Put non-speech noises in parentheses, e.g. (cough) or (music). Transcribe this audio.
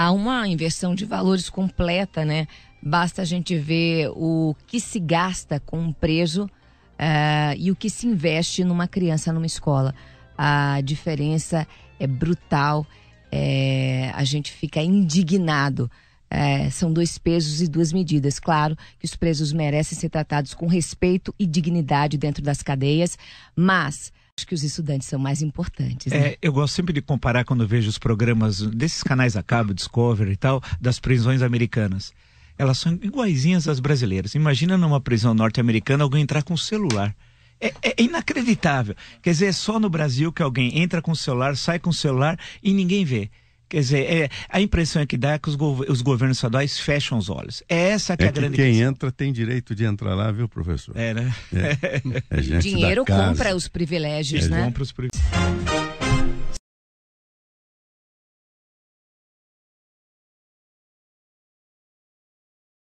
há uma inversão de valores completa, né? Basta a gente ver o que se gasta com um preso uh, e o que se investe numa criança numa escola. A diferença é brutal, é, a gente fica indignado. É, são dois pesos e duas medidas. Claro que os presos merecem ser tratados com respeito e dignidade dentro das cadeias, mas que os estudantes são mais importantes. É, né? É, eu gosto sempre de comparar quando vejo os programas desses canais a cabo, Discovery e tal, das prisões americanas. Elas são iguaizinhas às brasileiras. Imagina numa prisão norte-americana alguém entrar com um celular. É, é, inacreditável. Quer dizer, é só no Brasil que alguém entra com o celular, sai com o celular e ninguém vê. Quer dizer, é, a impressão é que dá é que os, os, governos estaduais fecham os olhos. É essa que é, é grande quem questão. entra tem direito de entrar lá, viu, professor? É, né? É. (laughs) é Dinheiro compra os privilégios, é né? Compra os privilégios.